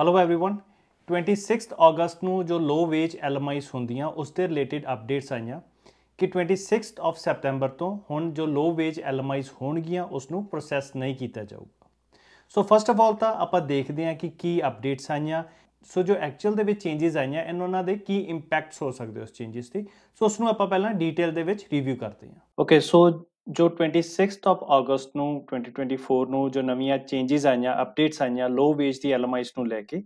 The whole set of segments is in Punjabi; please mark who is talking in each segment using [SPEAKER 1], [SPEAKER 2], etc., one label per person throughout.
[SPEAKER 1] ਹੈਲੋ एवरीवन 26th ਅਗਸਤ ਨੂੰ ਜੋ ਲੋ ਵੇਜ ਐਲਐਮਆਈਸ ਹੁੰਦੀਆਂ ਉਸ ਤੇ ਰਿਲੇਟਡ ਅਪਡੇਟਸ ਆਈਆਂ ਕਿ 26th ਆਫ ਸੈਪਟੈਂਬਰ ਤੋਂ ਹੁਣ ਜੋ ਲੋ ਵੇਜ ਐਲਐਮਆਈਸ ਹੋਣਗੀਆਂ ਉਸ ਨੂੰ ਪ੍ਰੋਸੈਸ ਨਹੀਂ ਕੀਤਾ ਜਾਊਗਾ ਸੋ ਫਸਟ ਆਫ ਆਲ ਤਾਂ ਆਪਾਂ ਦੇਖਦੇ ਹਾਂ ਕਿ ਕੀ ਅਪਡੇਟਸ ਆਈਆਂ ਸੋ ਜੋ ਐਕਚੁਅਲ ਦੇ ਵਿੱਚ ਚੇਂਜਸ ਆਈਆਂ ਇਹਨਾਂ ਦੇ ਕੀ ਇੰਪੈਕਟਸ ਹੋ ਸਕਦੇ ਉਸ ਚੇਂਜਸ ਦੀ ਸੋ ਉਸ ਨੂੰ ਆਪਾਂ ਪਹਿਲਾਂ ਡੀਟੇਲ ਦੇ ਵਿੱਚ ਰਿਵਿਊ ਕਰਦੇ ਹਾਂ ਓਕੇ ਸੋ ਜੋ 26th ਆਫ ਅਗਸਤ ਨੂੰ 2024 ਨੂੰ ਜੋ ਨਵੀਆਂ ਚੇਂਜਸ ਆਈਆਂ ਅਪਡੇਟਸ ਆਈਆਂ ਲੋ ਵੇਜ ਦੀ ਐਲਐਮਆਈਸ ਨੂੰ ਲੈ ਕੇ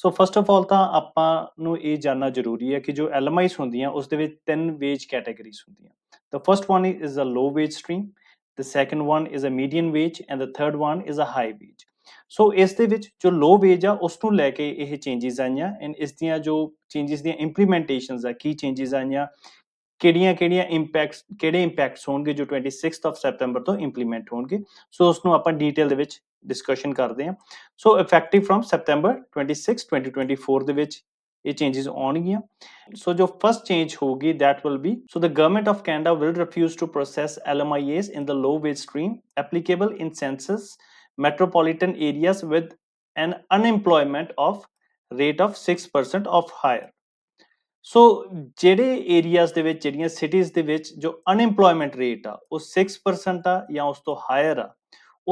[SPEAKER 1] ਸੋ ਫਸਟ ਆਫ ਆਲ ਤਾਂ ਆਪਾਂ ਨੂੰ ਇਹ ਜਾਨਣਾ ਜ਼ਰੂਰੀ ਹੈ ਕਿ ਜੋ ਐਲਐਮਆਈਸ ਹੁੰਦੀਆਂ ਉਸ ਦੇ ਵਿੱਚ ਤਿੰਨ ਵੇਜ ਕੈਟਾਗਰੀਜ਼ ਹੁੰਦੀਆਂ the first one is a low wage stream the second one is a median wage and the third one is a high wage so ਇਸ ਦੇ ਵਿੱਚ ਜੋ ਲੋ ਵੇਜ ਆ ਉਸ ਨੂੰ ਲੈ ਕੇ ਇਹ ਚੇਂਜਸ ਆਈਆਂ ਐਂਡ ਇਸ ਦੀਆਂ ਜੋ ਚੇਂਜਸ ਦੀਆਂ ਇੰਪਲੀਮੈਂਟੇਸ਼ਨਸ ਆ ਕੀ ਚੇਂਜਸ ਆਈਆਂ ਕਿਹੜੀਆਂ-ਕਿਹੜੀਆਂ ਇੰਪੈਕਟਸ ਕਿਹੜੇ ਇੰਪੈਕਟਸ ਹੋਣਗੇ ਜੋ 26th ਆਫ ਸੈਪਟੈਂਬਰ ਤੋਂ ਇੰਪਲੀਮੈਂਟ ਹੋਣਗੇ ਸੋ ਉਸ ਨੂੰ ਆਪਾਂ ਡੀਟੇਲ ਦੇ ਵਿੱਚ ਡਿਸਕਸ਼ਨ ਕਰਦੇ ਹਾਂ ਸੋ ਇਫੈਕਟਿਵ ਫਰਮ ਸੈਪਟੈਂਬਰ 26 2024 ਦੇ ਵਿੱਚ ਇਹ ਚੇਂजेस ਆਉਣਗੀਆਂ ਸੋ ਜੋ ਫਰਸਟ ਚੇਂਜ ਹੋਗੀ that will be so the government of Canada will refuse to process LMIAs in the low wage stream applicable in census metropolitan areas with an unemployment of rate of 6% of higher so ਜਿਹੜੇ ਏਰੀਆਜ਼ ਦੇ ਵਿੱਚ ਜਿਹੜੀਆਂ ਸਿਟੀਜ਼ ਦੇ ਵਿੱਚ ਜੋ ਅਨਇੰਪਲੋਇਮੈਂਟ ਰੇਟ ਆ ਉਹ 6% ਆ ਜਾਂ ਉਸ ਤੋਂ ਹਾਇਰ ਆ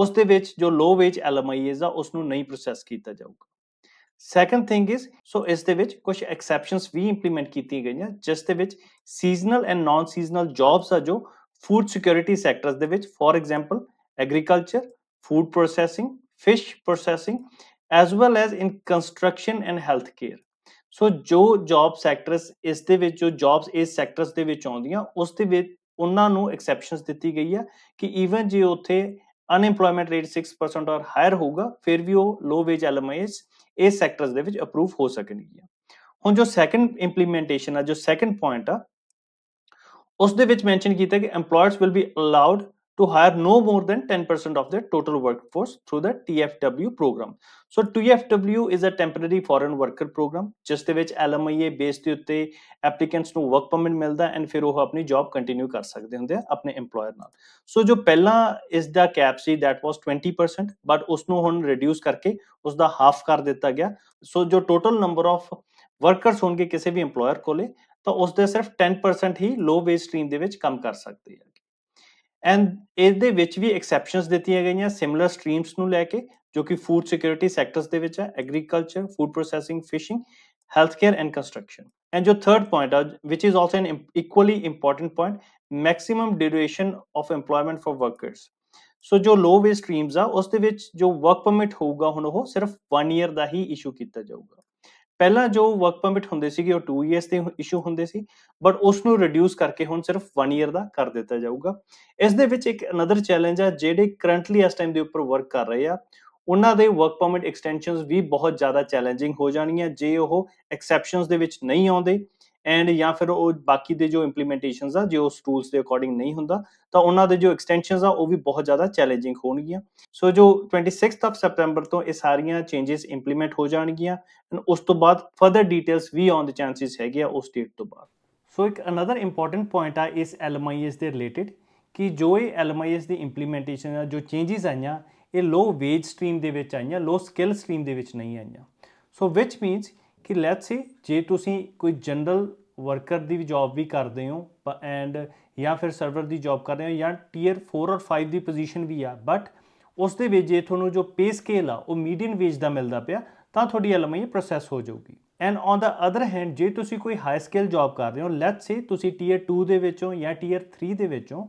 [SPEAKER 1] ਉਸ ਦੇ ਵਿੱਚ ਜੋ ਲੋ ਵੇਜ ਐਲਐਮਆਈਜ਼ ਆ ਉਸ ਨੂੰ ਨਹੀਂ ਪ੍ਰੋਸੈਸ ਕੀਤਾ ਜਾਊਗਾ ਸੈਕੰਡ ਥਿੰਗ ਇਜ਼ ਸੋ ਇਸ ਦੇ ਵਿੱਚ ਕੁਝ ਐਕਸੈਪਸ਼ਨਸ ਵੀ ਇੰਪਲੀਮੈਂਟ ਕੀਤੀਆਂ ਗਈਆਂ ਜਿਸ ਦੇ ਵਿੱਚ seasonal and non seasonal jobs ਆ ਜੋ ਫੂਡ ਸਿਕਿਉਰਿਟੀ ਸੈਕਟਰਸ ਦੇ ਵਿੱਚ for example agriculture food processing fish processing as well as in construction and health care so ਜੋ ਜੌਬ ਸੈਕਟਰਸ ਇਸ ਦੇ ਵਿੱਚ ਜੋ ਜੌਬਸ ਇਸ ਸੈਕਟਰਸ ਦੇ ਵਿੱਚ ਆਉਂਦੀਆਂ ਉਸ ਦੇ ਵਿੱਚ ਉਹਨਾਂ ਨੂੰ ਐਕਸੈਪਸ਼ਨਸ ਦਿੱਤੀ ਗਈ ਹੈ ਕਿ ਈਵਨ ਜੇ ਉੱਥੇ ਅਨਇੰਪਲੋਇਮੈਂਟ ਰੇਟ 6% ਔਰ ਹਾਇਰ ਹੋਊਗਾ ਫਿਰ ਵੀ ਉਹ ਲੋ ਵੇਜ ਐਲਮਾਈਸ ਇਸ ਸੈਕਟਰਸ ਦੇ ਵਿੱਚ ਅਪਰੂਵ ਹੋ ਸਕਣਗੀਆਂ ਹੁਣ ਜੋ ਸੈਕੰਡ ਇੰਪਲੀਮੈਂਟੇਸ਼ਨ ਆ ਜੋ ਸੈਕੰਡ ਪੁਆਇੰਟ ਆ ਉਸ ਦੇ ਵਿੱਚ ਮੈਂਸ਼ਨ ਕੀਤਾ ਕਿ EMPLOYERS will be allowed to hire no more than 10% of their total workforce through the TFW program. So TFW is a temporary foreign worker program ਜਿਸ ਦੇ ਵਿੱਚ LMIA ਬੇਸ ਦੇ ਉੱਤੇ ਐਪਲੀਕੈਂਟਸ ਨੂੰ ਵਰਕ ਪਰਮਿਟ ਮਿਲਦਾ ਐਂਡ ਫਿਰ ਉਹ ਆਪਣੀ ਜੌਬ ਕੰਟੀਨਿਊ ਕਰ ਸਕਦੇ ਹੁੰਦੇ ਆ ਆਪਣੇ EMPLOYER ਨਾਲ ਸੋ ਜੋ ਪਹਿਲਾਂ ਇਸ ਦਾ ਕੈਪ ਸੀ ਥੈਟ ਵਾਸ 20% ਬਟ ਉਸ ਨੂੰ ਹੁਣ ਰਿਡਿਊਸ ਕਰਕੇ ਉਸ ਦਾ ਹਾਫ ਕਰ ਦਿੱਤਾ ਗਿਆ ਸੋ ਜੋ ਟੋਟਲ ਨੰਬਰ ਆਫ ਵਰਕਰਸ ਹੋਣਗੇ ਕਿਸੇ ਵੀ EMPLOYER ਕੋਲੇ ਤਾਂ ਉਸ ਦੇ ਸਿਰਫ 10% ਹੀ ਲੋ ਵੇਜ ਸਟ੍ਰੀਮ ਦੇ ਵਿੱਚ ਕੰਮ ਕਰ ਸਕਦੇ ਆ ਐਂਡ ਇਸ ਦੇ ਵਿੱਚ ਵੀ ਐਕਸੈਪਸ਼ਨਸ ਦਿੱਤੀਆਂ ਗਈਆਂ ਸਿਮਿਲਰ ਸਟ੍ਰੀਮਸ ਨੂੰ ਲੈ ਕੇ ਜੋ ਕਿ ਫੂਡ ਸਿਕਿਉਰਿਟੀ ਸੈਕਟਰਸ ਦੇ ਵਿੱਚ ਹੈ agriculture food processing fishing and construction and ਜੋ ਥਰਡ ਪੁਆਇੰਟ ਆ which is also an equally important point maximum duration of employment for workers so ਜੋ ਲੋ ਵੇ ਸਟ੍ਰੀਮਸ ਆ ਉਸ ਦੇ ਵਿੱਚ ਜੋ ਵਰਕ ਪਰਮਿਟ ਹੋਊਗਾ ਹੁਣ ਉਹ ਸਿਰਫ 1 ਇਅਰ ਦਾ ਹੀ ਇਸ਼ੂ ਕੀਤਾ ਜਾਊਗਾ ਪਹਿਲਾਂ ਜੋ ਵਰਕ ਪਰਮਿਟ ਹੁੰਦੇ ਸੀਗੇ ਉਹ 2 ਇਅਰਸ ਦੇ ਇਸ਼ੂ ਹੁੰਦੇ ਸੀ ਬਟ ਉਸ ਨੂੰ ਰਿਡਿਊਸ ਕਰਕੇ ਹੁਣ ਸਿਰਫ 1 ਇਅਰ ਦਾ ਕਰ ਦਿੱਤਾ ਜਾਊਗਾ ਇਸ ਦੇ ਵਿੱਚ ਇੱਕ ਅਨਦਰ ਚੈਲੰਜ ਆ ਜਿਹੜੇ ਕਰੰਟਲੀ ਇਸ ਟਾਈਮ ਦੇ ਉੱਪਰ ਵਰਕ ਕਰ ਰਹੇ ਆ ਉਹਨਾਂ ਦੇ ਵਰਕ ਪਰਮਿਟ ਐਕਸਟੈਂਸ਼ਨਸ ਵੀ ਬਹੁਤ ਜ਼ਿਆਦਾ ਚੈਲੰਜਿੰਗ ਹੋ ਜਾਣੀਆਂ ਜੇ ਉਹ ਐਕਸੈਪਸ਼ਨਸ ਦੇ ਵਿੱਚ ਨਹੀਂ ਆਉਂਦੇ ਐਂਡ ਜਾਂ ਫਿਰ ਉਹ ਬਾਕੀ ਦੇ ਜੋ ਇੰਪਲੀਮੈਂਟੇਸ਼ਨਸ ਆ ਜੇ ਉਸ ਟੂਲਸ ਦੇ ਅਕੋਰਡਿੰਗ ਨਹੀਂ ਹੁੰਦਾ ਤਾਂ ਉਹਨਾਂ ਦੇ ਜੋ ਐਕਸਟੈਂਸ਼ਨਸ ਆ ਉਹ ਵੀ ਬਹੁਤ ਜ਼ਿਆਦਾ ਚੈਲੈਂਜਿੰਗ ਹੋਣਗੀਆਂ ਸੋ ਜੋ 26th ਆਫ ਸਪਟੈਂਬਰ ਤੋਂ ਇਹ ਸਾਰੀਆਂ ਚੇਂजेस ਇੰਪਲੀਮੈਂਟ ਹੋ ਜਾਣਗੀਆਂ ਐਂਡ ਉਸ ਤੋਂ ਬਾਅਦ ਫਰਦਰ ਡੀਟੇਲਸ ਵੀ ਔਨ ਦ ਚਾਂਸਸ ਹੈਗੇ ਆ ਉਸ ਡੇਟ ਤੋਂ ਬਾਅਦ ਸੋ ਇੱਕ ਅਨਦਰ ਇੰਪੋਰਟੈਂਟ ਪੁਆਇੰਟ ਆ ਇਸ ਐਲਐਮਆਈਐਸ ਦੇ ਰਿਲੇਟਡ ਕਿ ਜੋ ਇਹ ਐਲਐਮਆਈਐਸ ਦੀ ਇੰਪਲੀਮੈਂਟੇਸ਼ਨ ਆ ਜੋ ਚੇਂजेस ਆਈਆਂ ਇਹ ਲੋ ਵੇਜ ਸਟ੍ਰੀਮ ਦੇ ਵਿੱਚ ਆਈਆਂ ਲੋ ਸਕਿੱਲ ਸਟ੍ਰੀਮ ਦੇ ਵਿੱਚ ਨਹੀਂ ਆਈਆਂ ਸੋ ਵਿਚ ਮੀਨਸ ਕਿ ਲੈਟਸ ਸੀ ਜੇ ਤੁਸੀਂ ਕੋਈ ਜਨਰਲ ਵਰਕਰ ਦੀ ਵੀ ਜੌਬ ਵੀ ਕਰਦੇ ਹੋ ਐਂਡ ਜਾਂ ਫਿਰ ਸਰਵਰ ਦੀ ਜੌਬ ਕਰਦੇ ਹੋ ਜਾਂ ਟਾਇਰ 4 ਔਰ 5 ਦੀ ਪੋਜੀਸ਼ਨ ਵੀ ਆ ਬਟ ਉਸ ਦੇ ਵਿੱਚ ਜੇ ਤੁਹਾਨੂੰ ਜੋ ਪੇ ਸਕੇਲ ਆ ਉਹ ਮੀਡੀਅਨ ਵੇਜ ਦਾ ਮਿਲਦਾ ਪਿਆ ਤਾਂ ਤੁਹਾਡੀ ਐਲਮਈ ਪ੍ਰੋਸੈਸ ਹੋ ਜਾਊਗੀ and on the other hand ਜੇ ਤੁਸੀਂ ਕੋਈ ਹਾਈ ਸਕੇਲ ਜੌਬ ਕਰਦੇ ਹੋ ਲੈਟਸ ਸੇ ਤੁਸੀਂ ਟਾਇਰ 2 ਦੇ ਵਿੱਚੋਂ ਜਾਂ ਟਾਇਰ 3 ਦੇ ਵਿੱਚੋਂ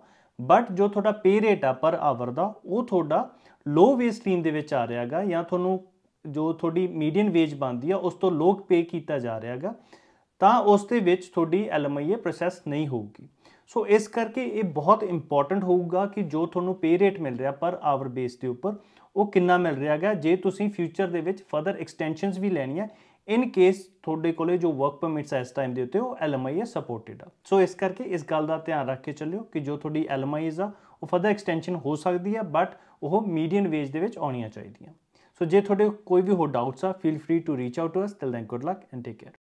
[SPEAKER 1] ਬਟ ਜੋ ਤੁਹਾਡਾ ਪੇ ਰੇਟ ਆ ਪਰ ਆਵਰ ਦਾ ਉਹ ਤੁਹਾਡਾ ਲੋ ਵੇਜ ਸਟ੍ਰੀਮ ਦੇ ਵਿੱਚ ਆ ਰਿਹਾਗਾ ਜਾਂ ਤੁਹਾਨੂੰ ਜੋ ਤੁਹਾਡੀ ਮੀਡੀਅਨ ਵੇਜ ਬਣਦੀ ਆ ਉਸ ਤੋਂ ਲੋਕ ਪੇ ਕੀਤਾ ਜਾ ਰਿਹਾ ਹੈਗਾ ਤਾਂ ਉਸ ਦੇ ਵਿੱਚ ਤੁਹਾਡੀ ਐਲਐਮਆਈਏ ਪ੍ਰੋਸੈਸ ਨਹੀਂ ਹੋਊਗੀ ਸੋ ਇਸ ਕਰਕੇ ਇਹ ਬਹੁਤ ਇੰਪੋਰਟੈਂਟ ਹੋਊਗਾ ਕਿ ਜੋ ਤੁਹਾਨੂੰ ਪੇ ਰੇਟ ਮਿਲ ਰਿਹਾ ਪਰ ਆਵਰ ਬੇਸ ਦੇ ਉੱਪਰ ਉਹ ਕਿੰਨਾ ਮਿਲ ਰਿਹਾ ਹੈਗਾ ਜੇ ਤੁਸੀਂ ਫਿਊਚਰ ਦੇ ਵਿੱਚ ਫਰਦਰ ਐਕਸਟੈਂਸ਼ਨਸ ਵੀ ਲੈਣੀਆਂ ਇਨ ਕੇਸ ਤੁਹਾਡੇ ਕੋਲੇ ਜੋ ਵਰਕ ਪਰਮਿਟਸ ਐ ਇਸ ਟਾਈਮ ਦੇ ਉੱਤੇ ਉਹ ਐਲਐਮਆਈਏ ਸਪੋਰਟਡ ਆ ਸੋ ਇਸ ਕਰਕੇ ਇਸ ਗੱਲ ਦਾ ਧਿਆਨ ਰੱਖ ਕੇ ਚੱਲਿਓ ਕਿ ਜੋ ਤੁਹਾਡੀ ਐਲਐਮਆਈਜ਼ ਆ ਉਹ ਫਰਦਰ ਐਕਸਟੈਂਸ਼ਨ ਹੋ ਸਕਦੀ ਹੈ ਬਟ ਉਹ ਮੀਡੀਅਨ ਵੇਜ ਦੇ ਵਿੱਚ ਆਉਣੀਆਂ ਚਾਹੀਦੀਆਂ ਸੋ ਜੇ ਤੁਹਾਡੇ ਕੋਈ ਵੀ ਹੋਰ ਡਾਊਟਸ ਆ feel free to reach out to us till then good luck and take care